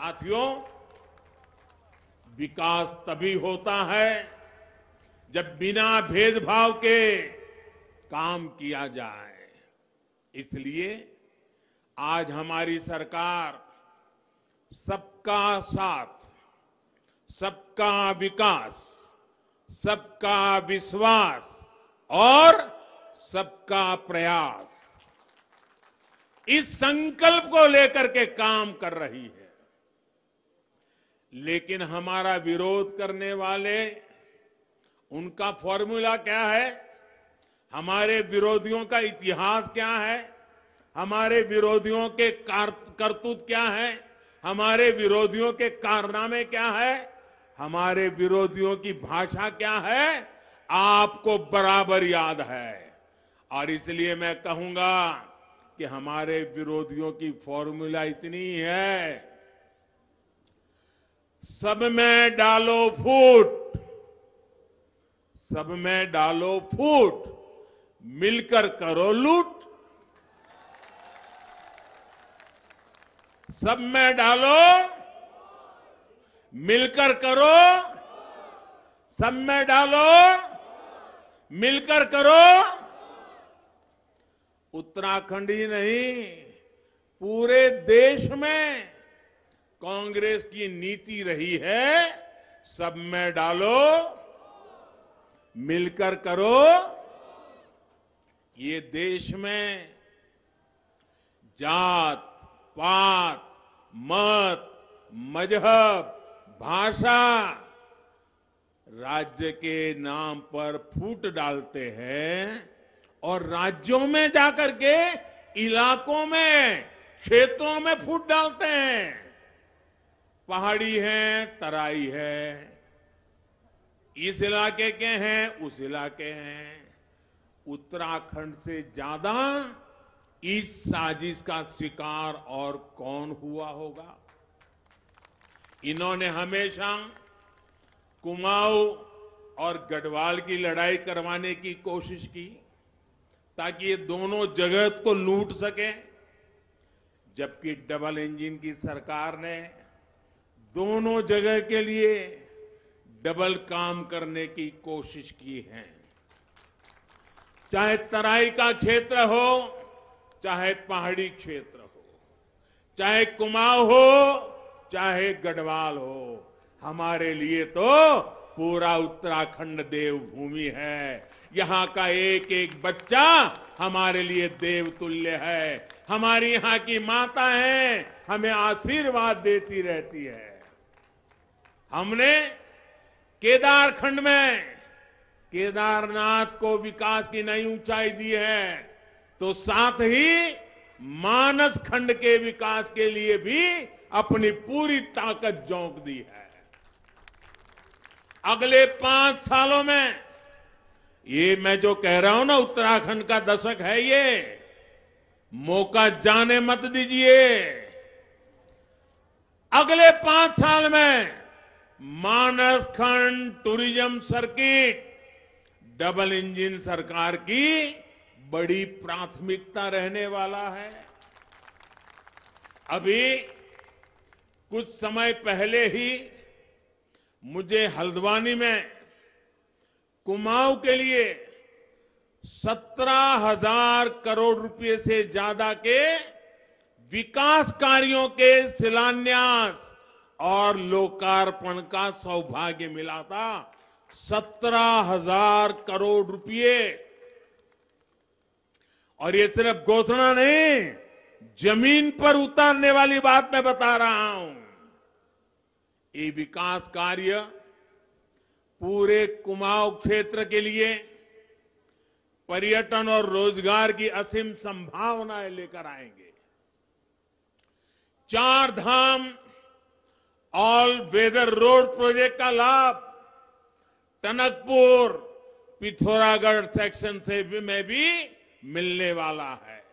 साथियों विकास तभी होता है जब बिना भेदभाव के काम किया जाए इसलिए आज हमारी सरकार सबका साथ सबका विकास सबका विश्वास और सबका प्रयास इस संकल्प को लेकर के काम कर रही है लेकिन हमारा विरोध करने वाले उनका फॉर्मूला क्या है हमारे विरोधियों का इतिहास क्या है हमारे विरोधियों के करतूत क्या है हमारे विरोधियों के कारनामे क्या है हमारे विरोधियों की भाषा क्या है आपको बराबर याद है और इसलिए मैं कहूंगा कि हमारे विरोधियों की फॉर्मूला इतनी है सब में डालो फूट सब में डालो फूट मिलकर करो लूट सब में डालो मिलकर करो सब में डालो मिलकर करो उत्तराखंड ही नहीं पूरे देश में कांग्रेस की नीति रही है सब में डालो मिलकर करो ये देश में जात पात मत मजहब भाषा राज्य के नाम पर फूट डालते हैं और राज्यों में जाकर के इलाकों में क्षेत्रों में फूट डालते हैं पहाड़ी है तराई है इस इलाके के हैं उस इलाके हैं उत्तराखंड से ज्यादा इस साजिश का शिकार और कौन हुआ होगा इन्होंने हमेशा कुमाऊ और गढ़वाल की लड़ाई करवाने की कोशिश की ताकि ये दोनों जगत को लूट सके जबकि डबल इंजन की सरकार ने दोनों जगह के लिए डबल काम करने की कोशिश की है चाहे तराई का क्षेत्र हो चाहे पहाड़ी क्षेत्र हो चाहे कुमाऊ हो चाहे गढ़वाल हो हमारे लिए तो पूरा उत्तराखंड देवभूमि है यहाँ का एक एक बच्चा हमारे लिए देवतुल्य है हमारी यहाँ की माता है हमें आशीर्वाद देती रहती है हमने केदारखंड में केदारनाथ को विकास की नई ऊंचाई दी है तो साथ ही मानस खंड के विकास के लिए भी अपनी पूरी ताकत झोंक दी है अगले पांच सालों में ये मैं जो कह रहा हूं ना उत्तराखंड का दशक है ये मौका जाने मत दीजिए अगले पांच साल में मानस खंड टूरिज्म सर्किट डबल इंजन सरकार की बड़ी प्राथमिकता रहने वाला है अभी कुछ समय पहले ही मुझे हल्द्वानी में कुमाऊं के लिए सत्रह हजार करोड़ रुपए से ज्यादा के विकास कार्यों के शिलान्यास और लोकार्पण का सौभाग्य मिला था सत्रह हजार करोड़ रुपए और ये सिर्फ घोषणा नहीं जमीन पर उतारने वाली बात मैं बता रहा हूं ये विकास कार्य पूरे कुमाऊं क्षेत्र के लिए पर्यटन और रोजगार की असीम संभावनाएं लेकर आएंगे Char Dham all weather road project का लाभ टनकपुर पिथौरागढ़ सेक्शन से भी में भी मिलने वाला है